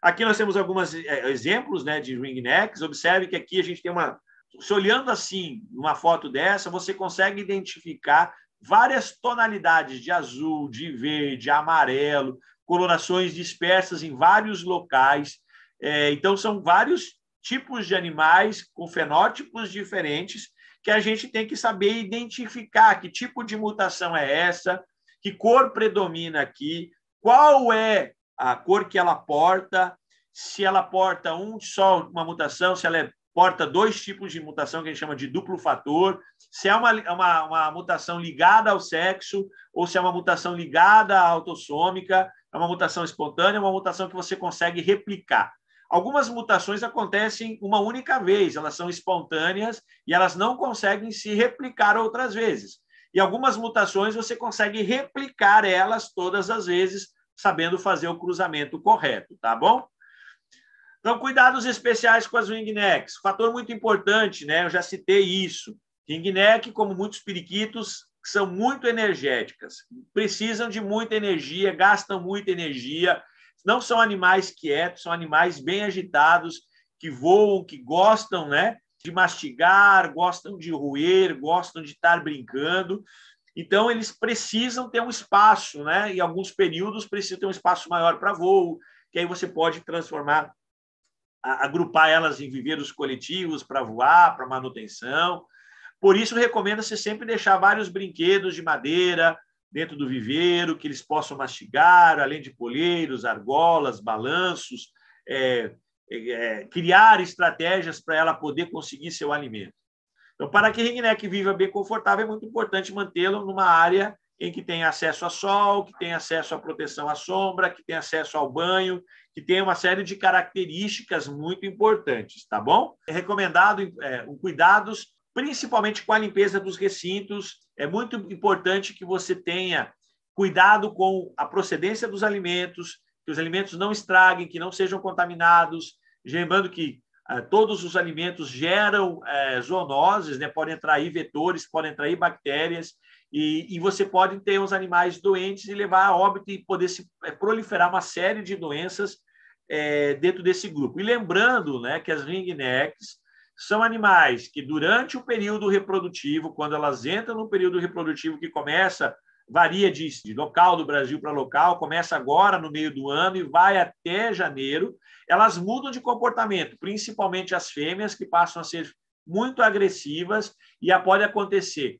Aqui nós temos alguns é, exemplos né, de ringnecks. Observe que aqui a gente tem uma, se olhando assim, uma foto dessa, você consegue identificar várias tonalidades de azul, de verde, amarelo, colorações dispersas em vários locais. É, então, são vários tipos de animais com fenótipos diferentes que a gente tem que saber identificar que tipo de mutação é essa, que cor predomina aqui, qual é a cor que ela porta, se ela porta um só uma mutação, se ela é porta dois tipos de mutação que a gente chama de duplo fator, se é uma, uma, uma mutação ligada ao sexo ou se é uma mutação ligada à autossômica, é uma mutação espontânea, é uma mutação que você consegue replicar. Algumas mutações acontecem uma única vez, elas são espontâneas e elas não conseguem se replicar outras vezes. E algumas mutações você consegue replicar elas todas as vezes, sabendo fazer o cruzamento correto, tá bom? Então, cuidados especiais com as ringnecks, Fator muito importante, né? Eu já citei isso. Ringneck como muitos periquitos, são muito energéticas, precisam de muita energia, gastam muita energia. Não são animais quietos, são animais bem agitados, que voam, que gostam, né? De mastigar, gostam de roer, gostam de estar brincando. Então, eles precisam ter um espaço, né? Em alguns períodos, precisam ter um espaço maior para voo, que aí você pode transformar agrupar elas em viveiros coletivos para voar, para manutenção. Por isso, recomenda-se sempre deixar vários brinquedos de madeira dentro do viveiro, que eles possam mastigar, além de poleiros argolas, balanços, é, é, é criar estratégias para ela poder conseguir seu alimento. Então, para que a Ringneck viva bem confortável, é muito importante mantê-lo numa área em que tem acesso a sol, que tem acesso à proteção à sombra, que tem acesso ao banho, que tem uma série de características muito importantes, tá bom? É recomendado é, cuidados, principalmente com a limpeza dos recintos. É muito importante que você tenha cuidado com a procedência dos alimentos, que os alimentos não estraguem, que não sejam contaminados. Lembrando que é, todos os alimentos geram é, zoonoses, né? podem entrar aí vetores, podem entrar aí bactérias. E, e, você pode ter os animais doentes e levar a óbito e poder se é, proliferar uma série de doenças é, dentro desse grupo. E lembrando né, que as ringnecks são animais que, durante o período reprodutivo, quando elas entram no período reprodutivo que começa, varia de, de local do Brasil para local, começa agora no meio do ano e vai até janeiro, elas mudam de comportamento, principalmente as fêmeas, que passam a ser muito agressivas e pode acontecer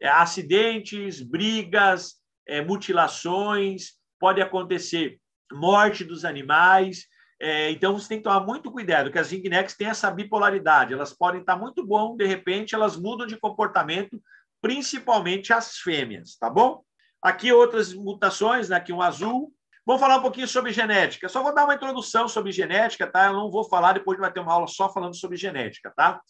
é, acidentes, brigas, é, mutilações, pode acontecer morte dos animais. É, então você tem que tomar muito cuidado, que as Ignex têm essa bipolaridade. Elas podem estar muito bom, de repente elas mudam de comportamento, principalmente as fêmeas, tá bom? Aqui outras mutações, né? aqui um azul. Vamos falar um pouquinho sobre genética. Só vou dar uma introdução sobre genética, tá? Eu não vou falar, depois vai ter uma aula só falando sobre genética, tá?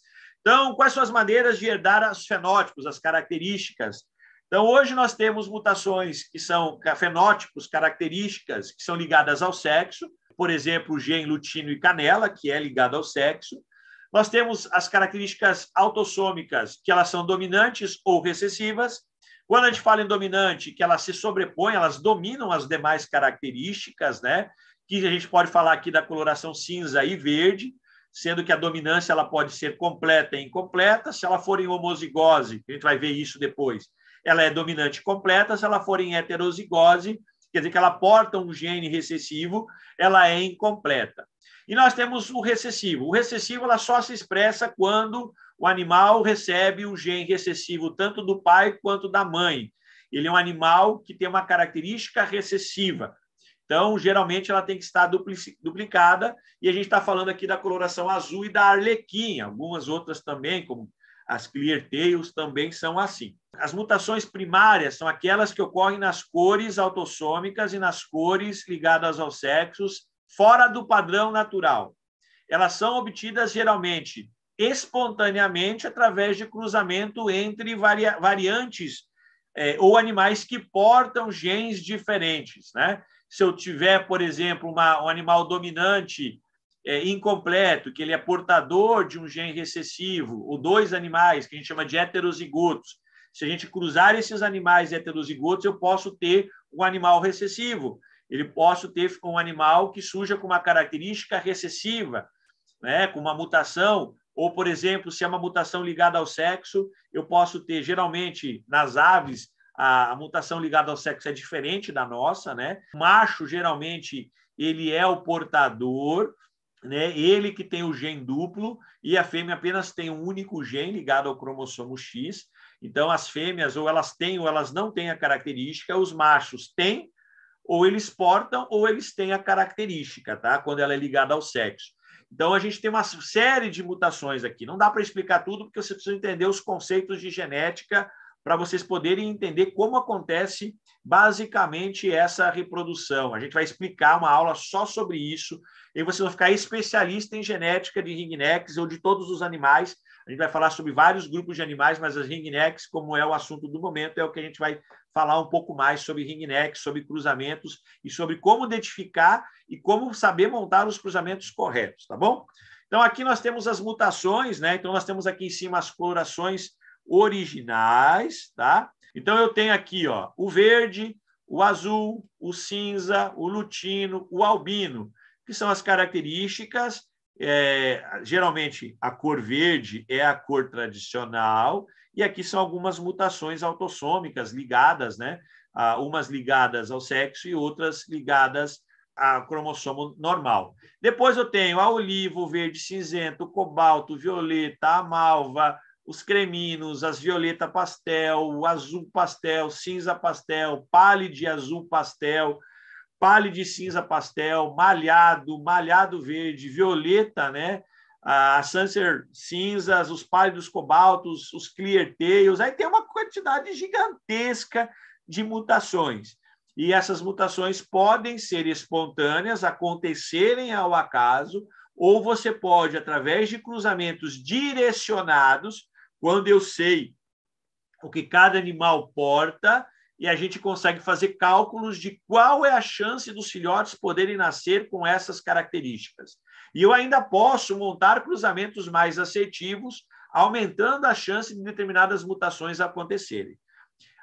Então, quais são as maneiras de herdar os fenótipos, as características? Então, hoje nós temos mutações que são fenótipos, características que são ligadas ao sexo, por exemplo, o gene lutino e canela, que é ligado ao sexo. Nós temos as características autossômicas, que elas são dominantes ou recessivas. Quando a gente fala em dominante, que elas se sobrepõem, elas dominam as demais características, né? Que a gente pode falar aqui da coloração cinza e verde sendo que a dominância ela pode ser completa e incompleta, se ela for em homozigose, a gente vai ver isso depois. Ela é dominante completa, se ela for em heterozigose, quer dizer que ela porta um gene recessivo, ela é incompleta. E nós temos o recessivo. O recessivo ela só se expressa quando o animal recebe o gene recessivo tanto do pai quanto da mãe. Ele é um animal que tem uma característica recessiva. Então, geralmente, ela tem que estar duplicada, e a gente está falando aqui da coloração azul e da arlequim. Algumas outras também, como as clear tails, também são assim. As mutações primárias são aquelas que ocorrem nas cores autossômicas e nas cores ligadas aos sexos, fora do padrão natural. Elas são obtidas geralmente espontaneamente através de cruzamento entre variantes é, ou animais que portam genes diferentes, né? se eu tiver, por exemplo, uma, um animal dominante é, incompleto, que ele é portador de um gene recessivo, ou dois animais, que a gente chama de heterozigotos, se a gente cruzar esses animais heterozigotos, eu posso ter um animal recessivo. Ele posso ter um animal que surja com uma característica recessiva, né, com uma mutação, ou, por exemplo, se é uma mutação ligada ao sexo, eu posso ter, geralmente, nas aves, a, a mutação ligada ao sexo é diferente da nossa, né? O macho, geralmente, ele é o portador, né? Ele que tem o gene duplo e a fêmea apenas tem um único gene ligado ao cromossomo X. Então, as fêmeas ou elas têm ou elas não têm a característica, os machos têm, ou eles portam ou eles têm a característica, tá? Quando ela é ligada ao sexo. Então, a gente tem uma série de mutações aqui. Não dá para explicar tudo, porque você precisa entender os conceitos de genética para vocês poderem entender como acontece basicamente essa reprodução. A gente vai explicar uma aula só sobre isso, e vocês vão ficar especialista em genética de ringnecks ou de todos os animais. A gente vai falar sobre vários grupos de animais, mas as ringnecks, como é o assunto do momento, é o que a gente vai falar um pouco mais sobre ringnecks, sobre cruzamentos e sobre como identificar e como saber montar os cruzamentos corretos, tá bom? Então, aqui nós temos as mutações, né? Então, nós temos aqui em cima as colorações originais, tá? Então eu tenho aqui, ó, o verde, o azul, o cinza, o lutino, o albino, que são as características. É, geralmente a cor verde é a cor tradicional, e aqui são algumas mutações autossômicas ligadas, né? Uh, umas ligadas ao sexo e outras ligadas ao cromossomo normal. Depois eu tenho a oliva, o verde cinzento, o cobalto, violeta, a malva, os creminos, as violeta pastel, o azul pastel, cinza pastel, pálido azul pastel, pálido cinza pastel, malhado, malhado verde, violeta, né? A Sunser cinzas, os pálidos cobaltos, os clear tails, aí tem uma quantidade gigantesca de mutações. E essas mutações podem ser espontâneas, acontecerem ao acaso, ou você pode, através de cruzamentos direcionados, quando eu sei o que cada animal porta e a gente consegue fazer cálculos de qual é a chance dos filhotes poderem nascer com essas características. E eu ainda posso montar cruzamentos mais assertivos, aumentando a chance de determinadas mutações acontecerem.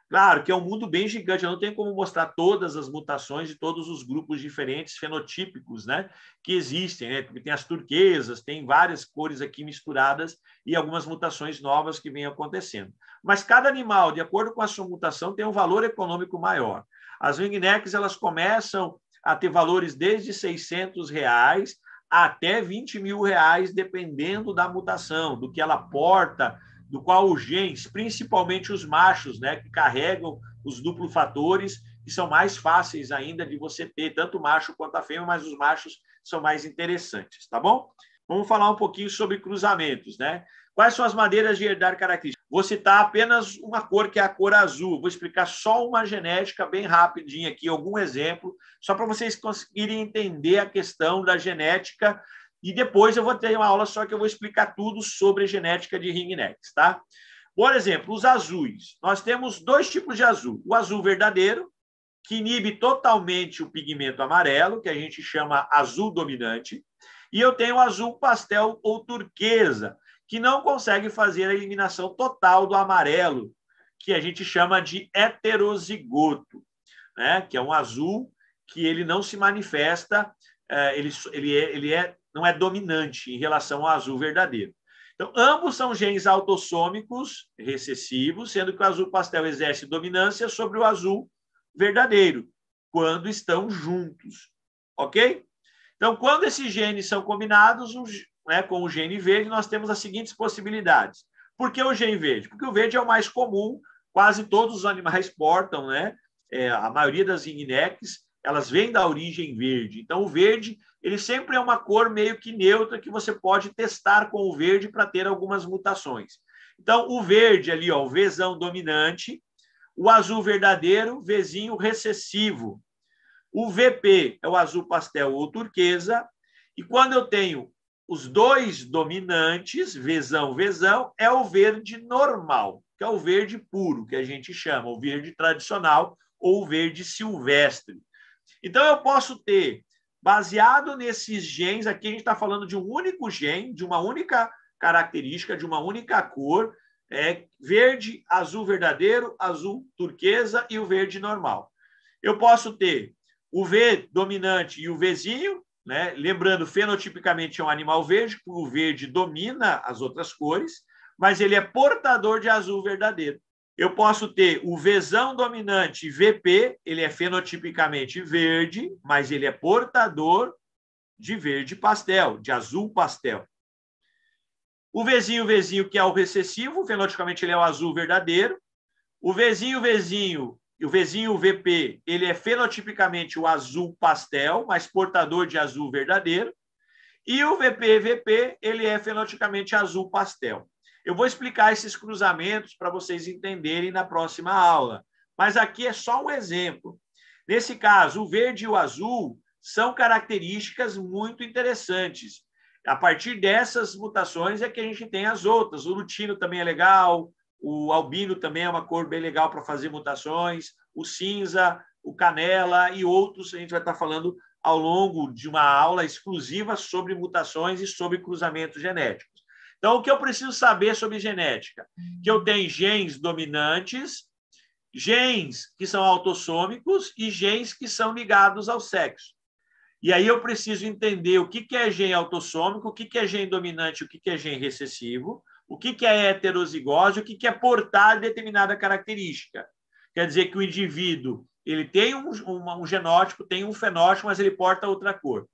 Claro que é um mundo bem gigante, eu não tenho como mostrar todas as mutações e todos os grupos diferentes fenotípicos né, que existem, né? porque tem as turquesas, tem várias cores aqui misturadas e algumas mutações novas que vêm acontecendo. Mas cada animal, de acordo com a sua mutação, tem um valor econômico maior. As wingnecks elas começam a ter valores desde 600 reais até 20 mil reais, dependendo da mutação, do que ela porta do qual os genes, principalmente os machos, né, que carregam os duplo fatores, que são mais fáceis ainda de você ter, tanto macho quanto a fêmea, mas os machos são mais interessantes, tá bom? Vamos falar um pouquinho sobre cruzamentos, né? Quais são as maneiras de herdar características? Vou citar apenas uma cor, que é a cor azul. Vou explicar só uma genética bem rapidinho aqui, algum exemplo, só para vocês conseguirem entender a questão da genética e depois eu vou ter uma aula só que eu vou explicar tudo sobre genética de ringnecks, tá? Por exemplo, os azuis. Nós temos dois tipos de azul. O azul verdadeiro, que inibe totalmente o pigmento amarelo, que a gente chama azul dominante. E eu tenho o azul pastel ou turquesa, que não consegue fazer a eliminação total do amarelo, que a gente chama de heterozigoto, né? que é um azul que ele não se manifesta, eh, ele, ele é, é não é dominante em relação ao azul verdadeiro. Então, ambos são genes autossômicos recessivos, sendo que o azul pastel exerce dominância sobre o azul verdadeiro, quando estão juntos. Ok? Então, quando esses genes são combinados né, com o gene verde, nós temos as seguintes possibilidades. Por que o gene verde? Porque o verde é o mais comum, quase todos os animais portam, né? É, a maioria das ignecs, elas vêm da origem verde. Então, o verde ele sempre é uma cor meio que neutra que você pode testar com o verde para ter algumas mutações. Então, o verde ali, ó, o vezão dominante, o azul verdadeiro, vezinho recessivo. O VP é o azul pastel ou turquesa. E quando eu tenho os dois dominantes, vezão vezão é o verde normal, que é o verde puro, que a gente chama, o verde tradicional ou o verde silvestre. Então, eu posso ter, baseado nesses genes, aqui a gente está falando de um único gene, de uma única característica, de uma única cor, é verde, azul verdadeiro, azul turquesa e o verde normal. Eu posso ter o V dominante e o Vzinho, né? lembrando, fenotipicamente é um animal verde, o verde domina as outras cores, mas ele é portador de azul verdadeiro. Eu posso ter o Vzão dominante VP, ele é fenotipicamente verde, mas ele é portador de verde pastel, de azul pastel. O Vzinho, Vzinho, que é o recessivo, fenotipicamente ele é o azul verdadeiro. O Vzinho, Vzinho, o Vzinho VP, ele é fenotipicamente o azul pastel, mas portador de azul verdadeiro. E o VP, VP, ele é fenotipicamente azul pastel. Eu vou explicar esses cruzamentos para vocês entenderem na próxima aula, mas aqui é só um exemplo. Nesse caso, o verde e o azul são características muito interessantes. A partir dessas mutações é que a gente tem as outras. O lutino também é legal, o albino também é uma cor bem legal para fazer mutações, o cinza, o canela e outros a gente vai estar falando ao longo de uma aula exclusiva sobre mutações e sobre cruzamento genético. Então, o que eu preciso saber sobre genética? Que eu tenho genes dominantes, genes que são autossômicos e genes que são ligados ao sexo. E aí eu preciso entender o que é gene autossômico, o que é gene dominante, o que é gene recessivo, o que é heterozigose, o que é portar determinada característica. Quer dizer que o indivíduo ele tem um, um, um genótipo, tem um fenótipo, mas ele porta outra cor.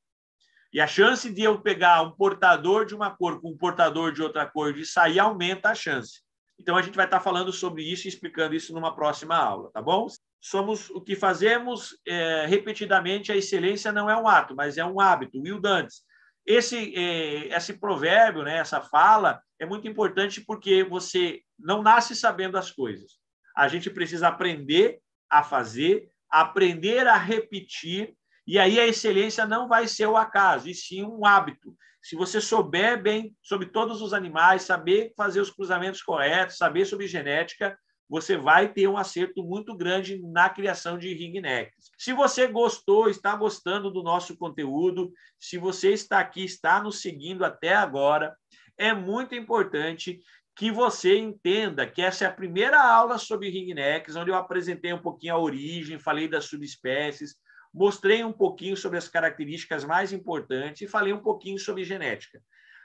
E a chance de eu pegar um portador de uma cor com um portador de outra cor de sair aumenta a chance. Então a gente vai estar falando sobre isso e explicando isso numa próxima aula, tá bom? Somos o que fazemos é, repetidamente. A excelência não é um ato, mas é um hábito. Will Dantes. Esse, é, esse provérbio, né, essa fala, é muito importante porque você não nasce sabendo as coisas. A gente precisa aprender a fazer, aprender a repetir e aí a excelência não vai ser o acaso, e sim um hábito. Se você souber bem sobre todos os animais, saber fazer os cruzamentos corretos, saber sobre genética, você vai ter um acerto muito grande na criação de ringnecks. Se você gostou, está gostando do nosso conteúdo, se você está aqui, está nos seguindo até agora, é muito importante que você entenda que essa é a primeira aula sobre ringnecks, onde eu apresentei um pouquinho a origem, falei das subespécies, Mostrei um pouquinho sobre as características mais importantes e falei um pouquinho sobre genética.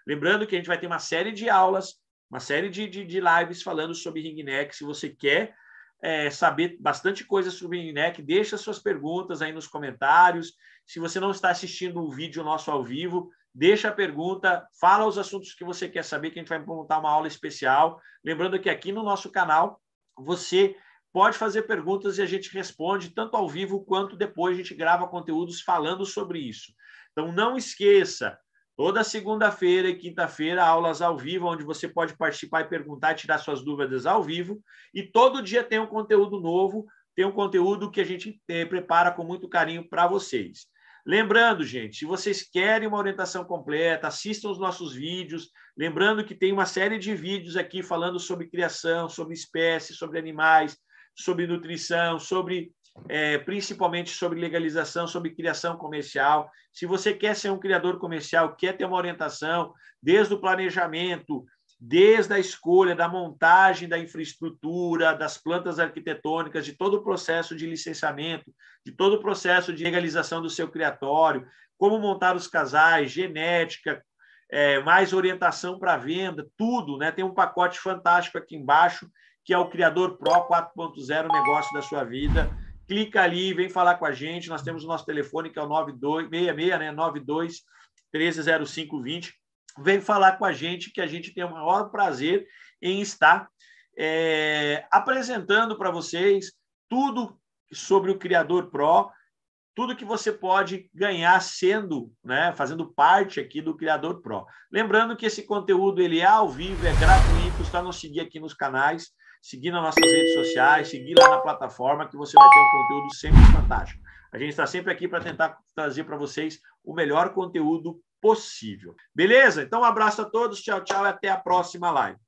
Lembrando que a gente vai ter uma série de aulas, uma série de, de, de lives falando sobre ring neck. Se você quer é, saber bastante coisa sobre ring neck, deixa suas perguntas aí nos comentários. Se você não está assistindo o um vídeo nosso ao vivo, deixa a pergunta, fala os assuntos que você quer saber, que a gente vai montar uma aula especial. Lembrando que aqui no nosso canal você Pode fazer perguntas e a gente responde, tanto ao vivo quanto depois a gente grava conteúdos falando sobre isso. Então, não esqueça, toda segunda-feira e quinta-feira, aulas ao vivo, onde você pode participar e perguntar e tirar suas dúvidas ao vivo. E todo dia tem um conteúdo novo, tem um conteúdo que a gente eh, prepara com muito carinho para vocês. Lembrando, gente, se vocês querem uma orientação completa, assistam os nossos vídeos. Lembrando que tem uma série de vídeos aqui falando sobre criação, sobre espécies, sobre animais, sobre nutrição, sobre é, principalmente sobre legalização, sobre criação comercial. Se você quer ser um criador comercial, quer ter uma orientação desde o planejamento, desde a escolha, da montagem da infraestrutura, das plantas arquitetônicas, de todo o processo de licenciamento, de todo o processo de legalização do seu criatório, como montar os casais, genética, é, mais orientação para venda, tudo, né? Tem um pacote fantástico aqui embaixo que é o Criador Pro 4.0 Negócio da Sua Vida. Clica ali, vem falar com a gente. Nós temos o nosso telefone, que é o 9266, né? 92 130520. Vem falar com a gente, que a gente tem o maior prazer em estar é, apresentando para vocês tudo sobre o Criador Pro, tudo que você pode ganhar sendo, né, fazendo parte aqui do Criador Pro. Lembrando que esse conteúdo ele é ao vivo, é gratuito, está nos seguir aqui nos canais seguir nas nossas redes sociais, seguir lá na plataforma, que você vai ter um conteúdo sempre fantástico. A gente está sempre aqui para tentar trazer para vocês o melhor conteúdo possível. Beleza? Então, um abraço a todos, tchau, tchau e até a próxima live.